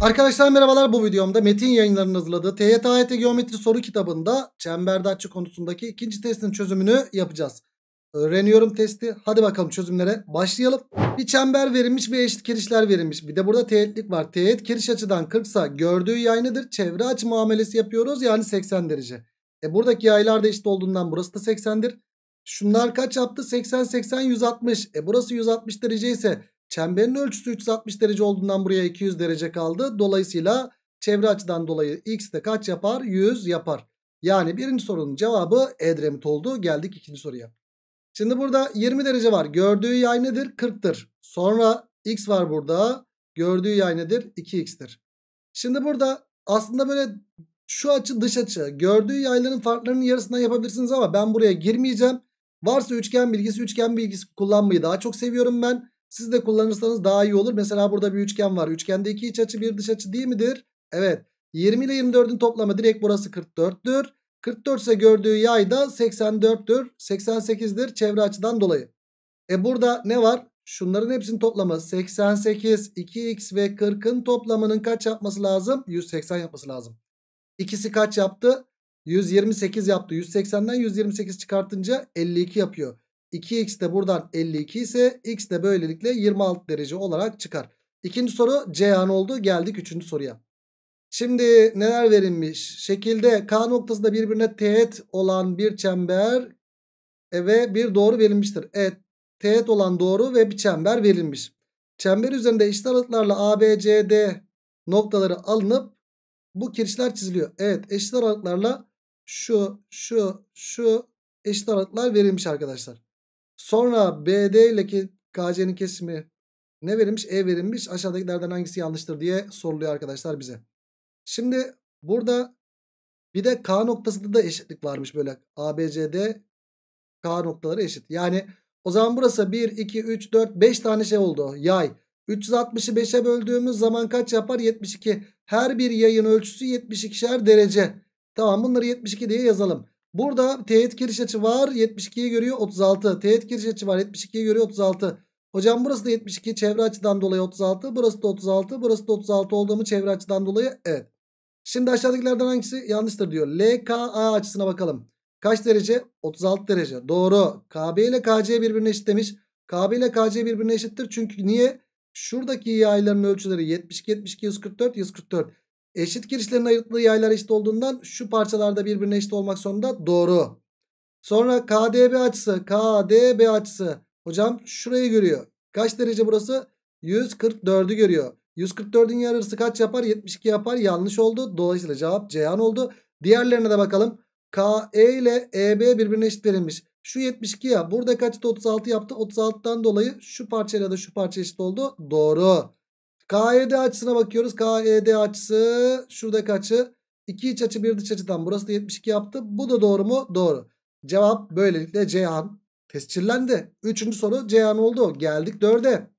Arkadaşlar merhabalar bu videomda Metin yayınlarının hazırladığı TYT Geometri soru kitabında çemberde açı konusundaki ikinci testin çözümünü yapacağız. Öğreniyorum testi. Hadi bakalım çözümlere başlayalım. Bir çember verilmiş ve eşit kirişler verilmiş. Bir de burada teğetlik var. Teğet kiriş açıdan 40 ise gördüğü yay nedir? Çevre açı muamelesi yapıyoruz yani 80 derece. E buradaki yaylar da eşit olduğundan burası da 80'dir. Şunlar kaç yaptı? 80, 80, 160. E burası 160 derece ise Çemberin ölçüsü 360 derece olduğundan buraya 200 derece kaldı. Dolayısıyla çevre açıdan dolayı x de kaç yapar? 100 yapar. Yani birinci sorunun cevabı Edremit oldu. Geldik ikinci soruya. Şimdi burada 20 derece var. Gördüğü yay nedir? 40'tır. Sonra x var burada. Gördüğü yay nedir? 2x'tir. Şimdi burada aslında böyle şu açı dış açı. Gördüğü yayların farklarının yarısından yapabilirsiniz ama ben buraya girmeyeceğim. Varsa üçgen bilgisi, üçgen bilgisi kullanmayı daha çok seviyorum ben. Siz de kullanırsanız daha iyi olur. Mesela burada bir üçgen var. Üçgende iki iç açı bir dış açı değil midir? Evet. 20 ile 24'ün toplamı direkt burası 44'tür. 44 ise gördüğü yay da 84'tür. 88'dir çevre açıdan dolayı. E burada ne var? Şunların hepsinin toplamı 88, 2x ve 40'ın toplamının kaç yapması lazım? 180 yapması lazım. İkisi kaç yaptı? 128 yaptı. 180'den 128 çıkartınca 52 yapıyor. 2x de buradan 52 ise x de böylelikle 26 derece olarak çıkar. İkinci soru C an oldu. Geldik üçüncü soruya. Şimdi neler verilmiş? Şekilde K noktasında birbirine teğet olan bir çember e, ve bir doğru verilmiştir. Evet teğet olan doğru ve bir çember verilmiş. Çember üzerinde eşit aralıklarla A, B, C, D noktaları alınıp bu kirişler çiziliyor. Evet eşit aralıklarla şu, şu, şu eşit aralıklar verilmiş arkadaşlar. Sonra BD ile ki KC'nin kesimi ne verilmiş? E verilmiş. Aşağıdakilerden hangisi yanlıştır diye soruluyor arkadaşlar bize. Şimdi burada bir de K noktasında da eşitlik varmış böyle. ABCD K noktaları eşit. Yani o zaman burası 1, 2, 3, 4, 5 tane şey oldu. Yay. 360'ı 5'e böldüğümüz zaman kaç yapar? 72. Her bir yayın ölçüsü 72'şer derece. Tamam bunları 72 diye yazalım. Burada teğet giriş açı var 72'ye görüyor 36. Teğet giriş açı var 72'ye görüyor 36. Hocam burası da 72 çevre açıdan dolayı 36. Burası da 36. Burası da 36 olduğumu çevre açıdan dolayı? Evet. Şimdi aşağıdakilerden hangisi yanlıştır diyor. LKA açısına bakalım. Kaç derece? 36 derece. Doğru. KB ile KC birbirine eşit demiş. KB ile KC birbirine eşittir. Çünkü niye? Şuradaki yayların ölçüleri 72, 72, 144, 144. Eşit girişlerin ayırttığı yaylar eşit olduğundan şu parçalarda birbirine eşit olmak zorunda doğru. Sonra KDB açısı KDB açısı. Hocam şurayı görüyor. Kaç derece burası? 144'ü görüyor. 144'ün yarısı kaç yapar? 72 yapar. Yanlış oldu. Dolayısıyla cevap Ceyhan oldu. Diğerlerine de bakalım. KE ile EB birbirine eşit verilmiş. Şu 72 ya. Burada kaçtı? 36 yaptı. 36'dan dolayı şu parçayla da şu parça eşit oldu. Doğru. KED açısına bakıyoruz. KED açısı şurada kaçı? İki iç açı bir dış açıdan. Burası da 72 yaptı. Bu da doğru mu? Doğru. Cevap böylelikle Ceyhan tescillendi. Üçüncü soru Ceyhan oldu. Geldik dörde.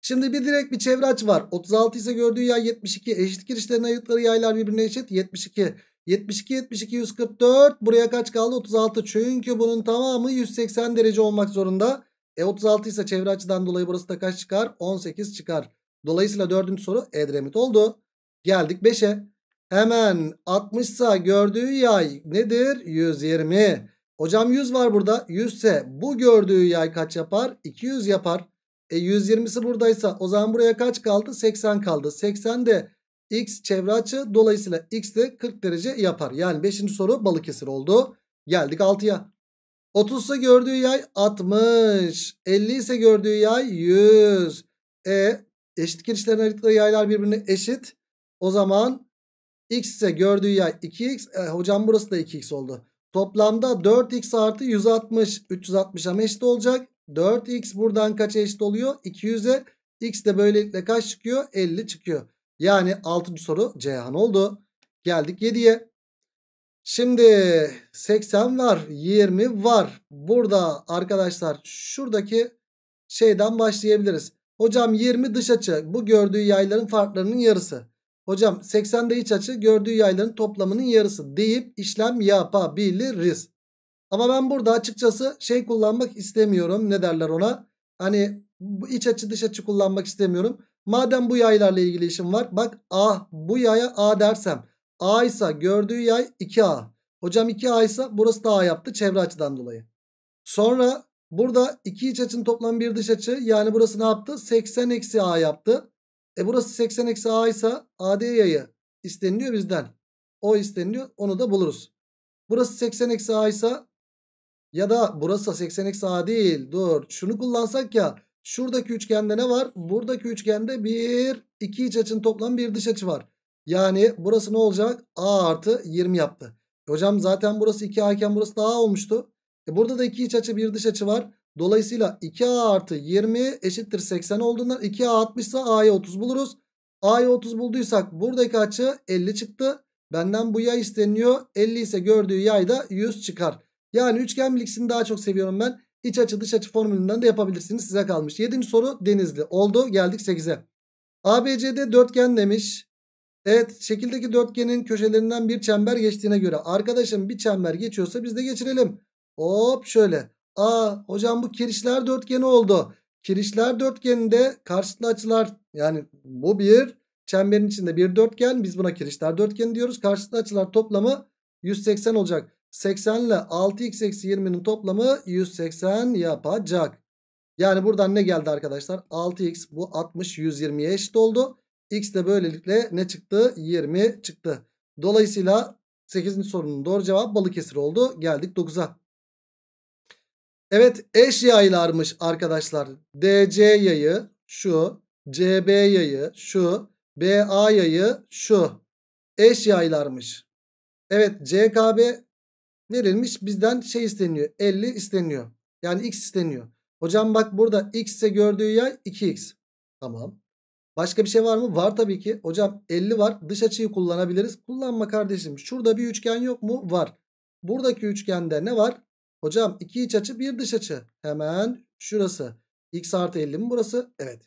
Şimdi bir direkt bir çevre açı var. 36 ise gördüğü yay 72. Eşit girişlerin ayıtları yaylar birbirine eşit. 72. 72, 72, 144. Buraya kaç kaldı? 36. Çünkü bunun tamamı 180 derece olmak zorunda. E 36 ise çevre açıdan dolayı burası da kaç çıkar? 18 çıkar. Dolayısıyla dördüncü soru Edremit oldu. Geldik 5'e. Hemen 60 ise gördüğü yay nedir? 120. Hocam 100 var burada. 100 ise bu gördüğü yay kaç yapar? 200 yapar. E 120'si buradaysa o zaman buraya kaç kaldı? 80 kaldı. 80 de x çevre açı. Dolayısıyla x de 40 derece yapar. Yani 5. soru Balıkesir oldu. Geldik 6'ya. 30 ise gördüğü yay 60. 50 ise gördüğü yay 100. E Eşit girişlerin ayırdıkları yaylar birbirine eşit. O zaman x ise gördüğü yay 2x. E, hocam burası da 2x oldu. Toplamda 4x artı 160. 360 ama eşit olacak. 4x buradan kaça eşit oluyor? 200'e. X de böylelikle kaç çıkıyor? 50 çıkıyor. Yani 6. soru Ceyhan oldu. Geldik 7'ye. Şimdi 80 var. 20 var. Burada arkadaşlar şuradaki şeyden başlayabiliriz. Hocam 20 dış açı bu gördüğü yayların farklarının yarısı. Hocam 80 de iç açı gördüğü yayların toplamının yarısı deyip işlem yapabiliriz. Ama ben burada açıkçası şey kullanmak istemiyorum. Ne derler ona? Hani iç açı dış açı kullanmak istemiyorum. Madem bu yaylarla ilgili işim var. Bak A bu yaya A dersem. A ise gördüğü yay 2A. Hocam 2A ise burası da A yaptı çevre açıdan dolayı. Sonra Burada iki iç açının toplam bir dış açı. Yani burası ne yaptı? 80 eksi A yaptı. E burası 80 eksi A ise AD yayı isteniliyor bizden. O isteniliyor. Onu da buluruz. Burası 80 eksi A ise ya da burası 80 eksi A değil. Dur. Şunu kullansak ya. Şuradaki üçgende ne var? Buradaki üçgende bir iki iç açının toplam bir dış açı var. Yani burası ne olacak? A artı 20 yaptı. Hocam zaten burası 2A iken burası da A olmuştu. E burada da iki iç açı bir dış açı var. Dolayısıyla 2A artı 20 eşittir 80 olduğundan 2A 60 ise A'ya 30 buluruz. A'ya 30 bulduysak buradaki açı 50 çıktı. Benden bu yay isteniyor. 50 ise gördüğü yay da 100 çıkar. Yani üçgen biliksin daha çok seviyorum ben. İç açı dış açı formülünden de yapabilirsiniz. Size kalmış. 7. soru denizli. Oldu geldik 8'e. ABCD dörtgen demiş. Evet şekildeki dörtgenin köşelerinden bir çember geçtiğine göre arkadaşım bir çember geçiyorsa biz de geçirelim. Hop şöyle. Aa hocam bu kirişler dörtgeni oldu. Kirişler dörtgeninde karşılıklı açılar yani bu bir çemberin içinde bir dörtgen. Biz buna kirişler dörtgeni diyoruz. Karşılıklı açılar toplamı 180 olacak. 80 ile 6x 20'nin toplamı 180 yapacak. Yani buradan ne geldi arkadaşlar? 6x bu 60 120'ye eşit oldu. X de böylelikle ne çıktı? 20 çıktı. Dolayısıyla 8. sorunun doğru cevap Balıkesir oldu. Geldik 9'a. Evet eş yaylarmış arkadaşlar. DC yayı şu. CB yayı şu. BA yayı şu. Eş yaylarmış. Evet CKB verilmiş. Bizden şey isteniyor. 50 isteniyor. Yani x isteniyor. Hocam bak burada x ise gördüğü yay 2x. Tamam. Başka bir şey var mı? Var tabii ki. Hocam 50 var. Dış açıyı kullanabiliriz. Kullanma kardeşim. Şurada bir üçgen yok mu? Var. Buradaki üçgende ne var? Hocam iki iç açı bir dış açı. Hemen şurası. X artı 50 mi burası? Evet.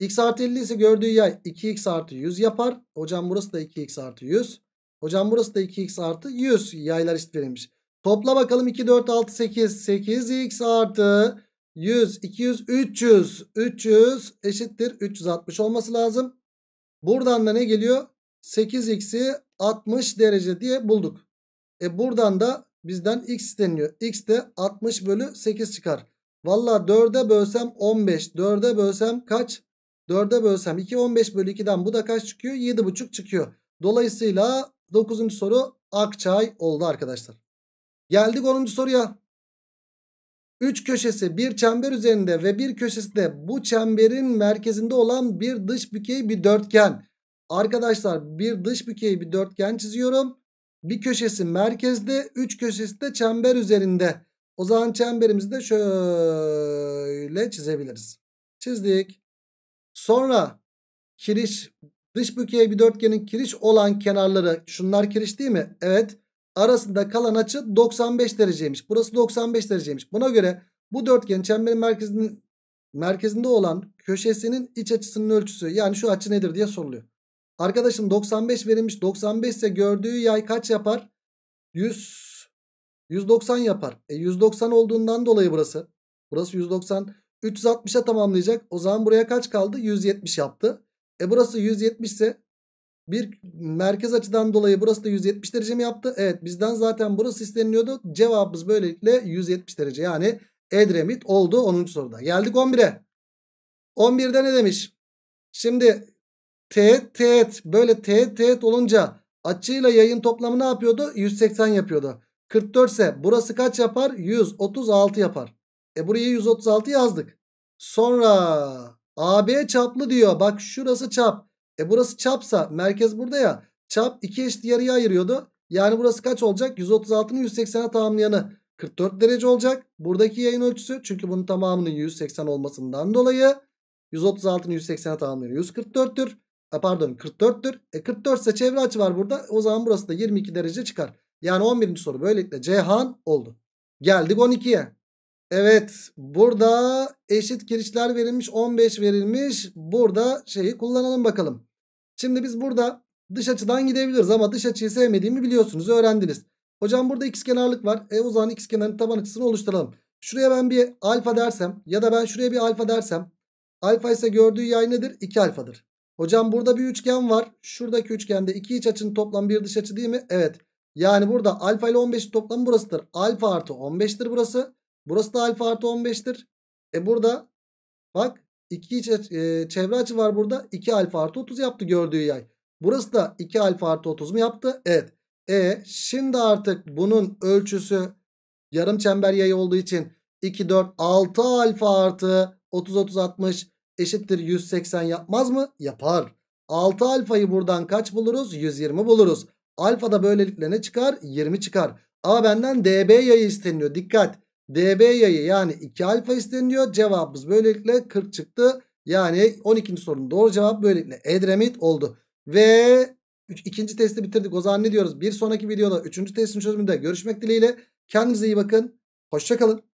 X artı 50 ise gördüğü yay 2X artı 100 yapar. Hocam burası da 2X artı 100. Hocam burası da 2X artı 100. Yaylar eşit verilmiş. Topla bakalım 2, 4, 6, 8. 8X artı 100, 200, 300. 300 eşittir 360 olması lazım. Buradan da ne geliyor? 8x'i 60 derece diye bulduk. E buradan da Bizden x isteniyor. X de 60 bölü 8 çıkar. Valla 4'e bölsem 15. 4'e bölsem kaç? 4'e bölsem 2. 15 bölü 2'den bu da kaç çıkıyor? 7,5 çıkıyor. Dolayısıyla 9. soru Akçay oldu arkadaşlar. Geldik 10. soruya. 3 köşesi bir çember üzerinde ve bir köşesi de bu çemberin merkezinde olan bir dış bükey bir dörtgen. Arkadaşlar bir dış bükey bir dörtgen çiziyorum. Bir köşesi merkezde, üç köşesi de çember üzerinde. O zaman çemberimizi de şöyle çizebiliriz. Çizdik. Sonra kiriş dış bükey bir dörtgenin kiriş olan kenarları şunlar kiriş değil mi? Evet. Arasında kalan açı 95 dereceymiş. Burası 95 dereceymiş. Buna göre bu dörtgen çemberin merkezinin merkezinde olan köşesinin iç açısının ölçüsü yani şu açı nedir diye soruluyor. Arkadaşım 95 verilmiş. 95 ise gördüğü yay kaç yapar? 100. 190 yapar. E 190 olduğundan dolayı burası. Burası 190. 360'a tamamlayacak. O zaman buraya kaç kaldı? 170 yaptı. E burası 170 ise bir merkez açıdan dolayı burası da 170 derece mi yaptı? Evet bizden zaten burası isteniliyordu. Cevabımız böylelikle 170 derece. Yani Edremit oldu 10. soruda. Geldik 11'e. 11'de ne demiş? Şimdi teğet teğet böyle teğet teğet olunca açıyla yayın toplamı ne yapıyordu? 180 yapıyordu. 44 ise burası kaç yapar? 136 yapar. E buraya 136 yazdık. Sonra AB çaplı diyor. Bak şurası çap. E burası çapsa merkez burada ya. Çap iki eşit yarıya ayırıyordu. Yani burası kaç olacak? 136'nın 180'e tamamlayanı 44 derece olacak. Buradaki yayın ölçüsü çünkü bunun tamamının 180 olmasından dolayı 136'nın 180'e tamamlayanı 144'tür pardon 44'tür. E 44 ise çevre açı var burada. O zaman burası da 22 derece çıkar. Yani 11. soru böylelikle Cihan oldu. Geldik 12'ye. Evet burada eşit kirişler verilmiş 15 verilmiş. Burada şeyi kullanalım bakalım. Şimdi biz burada dış açıdan gidebiliriz ama dış açıyı sevmediğimi biliyorsunuz öğrendiniz. Hocam burada x kenarlık var. E o zaman x kenarın taban açısını oluşturalım. Şuraya ben bir alfa dersem ya da ben şuraya bir alfa dersem. Alfa ise gördüğü yay nedir? 2 alfadır. Hocam burada bir üçgen var. Şuradaki üçgende iki iç açının toplamı bir dış açı değil mi? Evet. Yani burada alfa ile 15'in toplamı burasıdır. Alfa artı 15'tir burası. Burası da alfa artı 15'tir. E burada bak iki iç, e, çevre açı var burada. 2 alfa artı 30 yaptı gördüğü yay. Burası da 2 alfa artı 30 mu yaptı? Evet. E şimdi artık bunun ölçüsü yarım çember yayı olduğu için 2, 4, 6 alfa artı 30, 30, 60 eşittir 180 yapmaz mı? Yapar. 6 alfayı buradan kaç buluruz? 120 buluruz. Alfa da böylelikle ne çıkar? 20 çıkar. Ama benden DB yayı isteniyor. Dikkat. DB yayı yani 2 alfa isteniyor. Cevabımız böylelikle 40 çıktı. Yani 12. sorunun doğru cevabı böylelikle Edremit oldu. Ve ikinci testi bitirdik. O zaman ne diyoruz? Bir sonraki videoda 3. testin çözümünde görüşmek dileğiyle. Kendinize iyi bakın. Hoşçakalın.